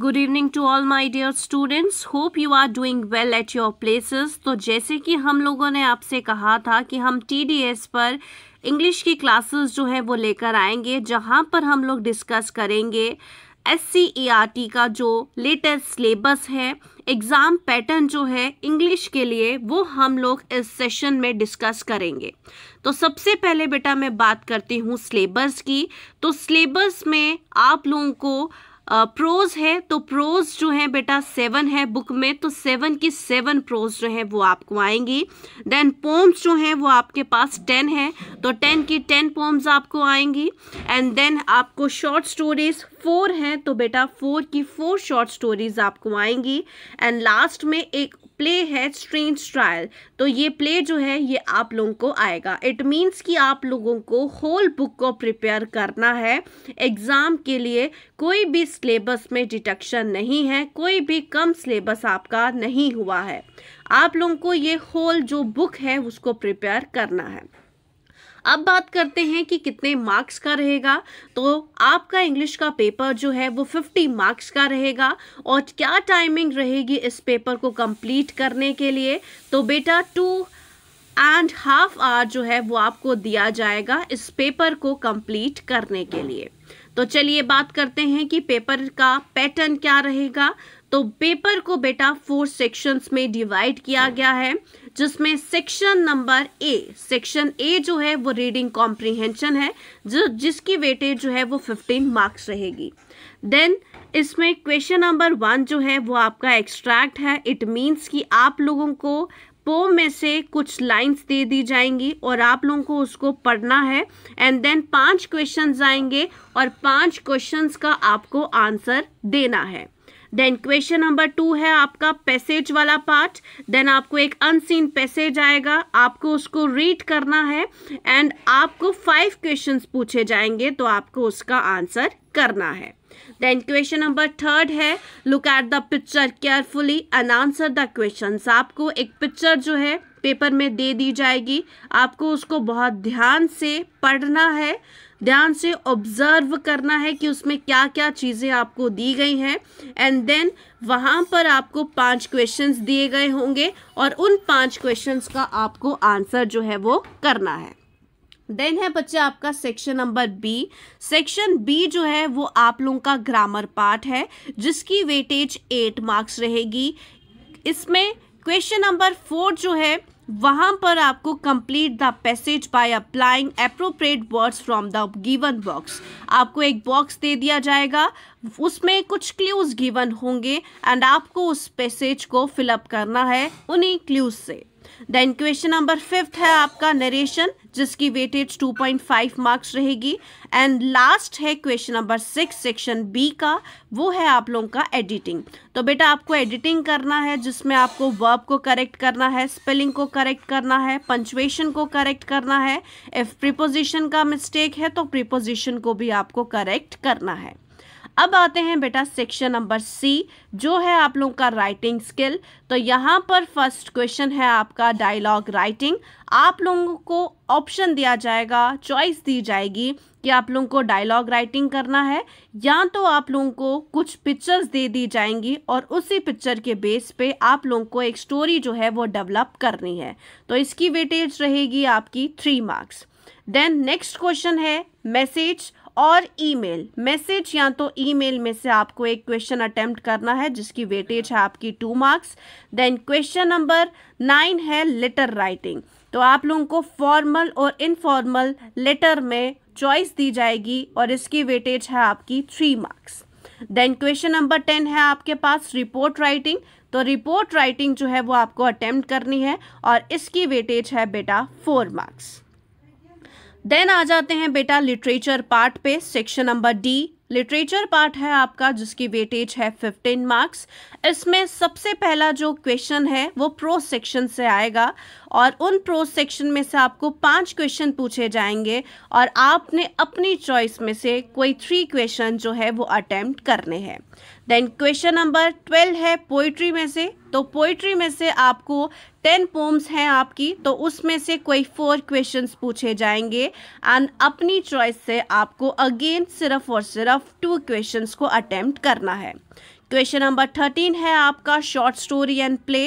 good evening to all my dear students hope you are doing well at your places तो जैसे कि हम लोगों ने आपसे कहा था कि हम टी पर इंग्लिश की क्लासेस जो है वो लेकर आएंगे जहाँ पर हम लोग डिस्कस करेंगे S C E R T का जो लेटेस्ट सिलेबस है एग्ज़ाम पैटर्न जो है इंग्लिश के लिए वो हम लोग इस सेशन में डिस्कस करेंगे तो सबसे पहले बेटा मैं बात करती हूँ सिलेबस की तो सिलेबस में आप लोगों को प्रोज है तो प्रोज जो है बेटा सेवन है बुक में तो सेवन की सेवन प्रोज जो है वो आपको आएंगी देन पोम्स जो हैं वो आपके पास टेन है तो टेन की टेन पोम्स आपको आएंगी एंड देन आपको शॉर्ट स्टोरीज फोर हैं तो बेटा फोर की फोर शॉर्ट स्टोरीज आपको आएंगी एंड लास्ट में एक प्ले है स्ट्रेंज ट्रायल तो ये प्ले जो है ये आप लोगों को आएगा इट मीन्स कि आप लोगों को होल बुक को प्रिपेयर करना है एग्ज़ाम के लिए कोई भी सिलेबस में डिटेक्शन नहीं है कोई भी कम सिलेबस आपका नहीं हुआ है आप लोगों को ये होल जो बुक है उसको प्रिपेयर करना है अब बात करते हैं कि कितने मार्क्स का रहेगा तो आपका इंग्लिश का पेपर जो है वो फिफ्टी मार्क्स का रहेगा और क्या टाइमिंग रहेगी इस पेपर को कंप्लीट करने के लिए तो बेटा टू एंड हाफ आवर जो है वो आपको दिया जाएगा इस पेपर को कंप्लीट करने के लिए तो चलिए बात करते हैं कि पेपर का पैटर्न क्या रहेगा तो पेपर को बेटा फोर सेक्शंस में डिवाइड किया गया है जिसमें section number A section A जो है वो रीडिंग कॉम्प्रिहेंशन है जो जिसकी वेटेज जो है वो 15 मार्क्स रहेगी देन इसमें क्वेश्चन नंबर वन जो है वो आपका एक्सट्रैक्ट है इट मीन्स कि आप लोगों को पोम में से कुछ लाइंस दे दी जाएंगी और आप लोगों को उसको पढ़ना है एंड देन पांच क्वेश्चंस आएंगे और पांच क्वेश्चंस का आपको आंसर देना है देन क्वेश्चन नंबर टू है आपका पैसेज वाला पार्ट देन आपको एक अनसीन पैसेज आएगा आपको उसको रीड करना है एंड आपको फाइव क्वेश्चंस पूछे जाएंगे तो आपको उसका आंसर करना है देन क्वेश्चन नंबर थर्ड है look at the picture carefully and answer the question आपको एक पिक्चर जो है पेपर में दे दी जाएगी आपको उसको बहुत ध्यान से पढ़ना है ध्यान से ऑब्जर्व करना है कि उसमें क्या क्या चीज़ें आपको दी गई हैं एंड देन वहाँ पर आपको पांच क्वेश्चंस दिए गए होंगे और उन पांच क्वेश्चंस का आपको आंसर जो है वो करना है देन है बच्चा आपका section number B section B जो है वो आप लोगों का ग्रामर पार्ट है जिसकी वेटेज एट मार्क्स रहेगी इसमें क्वेश्चन नंबर फोर जो है वहाँ पर आपको complete the passage by applying appropriate words from the given box आपको एक बॉक्स दे दिया जाएगा उसमें कुछ क्ल्यूज गिवन होंगे एंड आपको उस पैसेज को फिलअप करना है उन्हीं क्ल्यूज से देन क्वेश्चन नंबर फिफ्थ है आपका नरेशन जिसकी वेटेज 2.5 मार्क्स रहेगी एंड लास्ट है question number six section B का वो है आप लोगों का एडिटिंग तो बेटा आपको एडिटिंग करना है जिसमें आपको वर्ब को करेक्ट करना है स्पेलिंग को करेक्ट करना है पंचुएशन को करेक्ट करना है इफ़ प्रिपोजिशन का मिस्टेक है तो प्रिपोजिशन को भी आपको करेक्ट करना है अब आते हैं बेटा सेक्शन नंबर सी जो है आप लोगों का राइटिंग स्किल तो यहाँ पर फर्स्ट क्वेश्चन है आपका डायलॉग राइटिंग आप लोगों को ऑप्शन दिया जाएगा चॉइस दी जाएगी कि आप लोगों को डायलॉग राइटिंग करना है या तो आप लोगों को कुछ पिक्चर्स दे दी जाएंगी और उसी पिक्चर के बेस पे आप लोगों को एक स्टोरी जो है वो डेवलप करनी है तो इसकी वेटेज रहेगी आपकी three marks then next question है मैसेज और ईमेल मैसेज या तो ईमेल में से आपको एक क्वेश्चन अटेम्प्ट करना है जिसकी वेटेज है आपकी two marks then question number nine है लेटर राइटिंग तो आप लोगों को फॉर्मल और इनफॉर्मल लेटर में चॉइस दी जाएगी और इसकी वेटेज है आपकी three marks then question number ten है आपके पास रिपोर्ट राइटिंग तो रिपोर्ट राइटिंग जो है वो आपको अटेम्प्ट करनी है और इसकी वेटेज है बेटा फोर मार्क्स देन आ जाते हैं बेटा लिटरेचर पार्ट पे section number D literature part है आपका जिसकी वेटेज है 15 मार्क्स इसमें सबसे पहला जो क्वेश्चन है वो प्रो सेक्शन से आएगा और उन प्रो सेक्शन में से आपको पांच क्वेश्चन पूछे जाएंगे और आपने अपनी चॉइस में से कोई थ्री क्वेश्चन जो है वो अटैम्प्ट करने हैं देन क्वेश्चन नंबर ट्वेल्व है पोइट्री में से तो पोइट्री में से आपको टेन पोम्स हैं आपकी तो उसमें से कोई फोर क्वेश्चंस पूछे जाएंगे एंड अपनी चॉइस से आपको अगेन सिर्फ और सिर्फ टू क्वेश्चंस को अटेम्प्ट करना है क्वेश्चन नंबर थर्टीन है आपका शॉर्ट स्टोरी एंड प्ले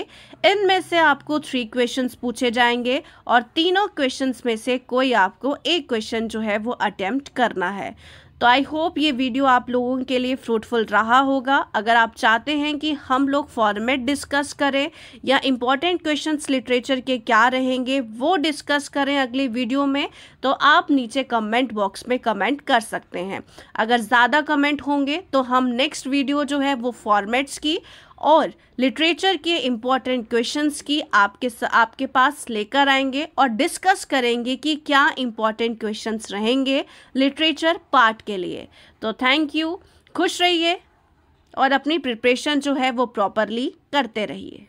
इनमें से आपको थ्री क्वेश्चंस पूछे जाएंगे और तीनों क्वेश्चंस में से कोई आपको एक क्वेश्चन जो है वो अटेम्प्ट करना है तो आई होप ये वीडियो आप लोगों के लिए फ्रूटफुल रहा होगा अगर आप चाहते हैं कि हम लोग फॉर्मेट डिस्कस करें या इम्पॉर्टेंट क्वेश्चंस लिटरेचर के क्या रहेंगे वो डिस्कस करें अगले वीडियो में तो आप नीचे कमेंट बॉक्स में कमेंट कर सकते हैं अगर ज़्यादा कमेंट होंगे तो हम नेक्स्ट वीडियो जो है वो फॉर्मेट्स की और लिटरेचर के इम्पॉर्टेंट क्वेश्चंस की आपके आपके पास लेकर आएंगे और डिस्कस करेंगे कि क्या इम्पॉर्टेंट क्वेश्चंस रहेंगे लिटरेचर पार्ट के लिए तो थैंक यू खुश रहिए और अपनी प्रिपरेशन जो है वो प्रॉपरली करते रहिए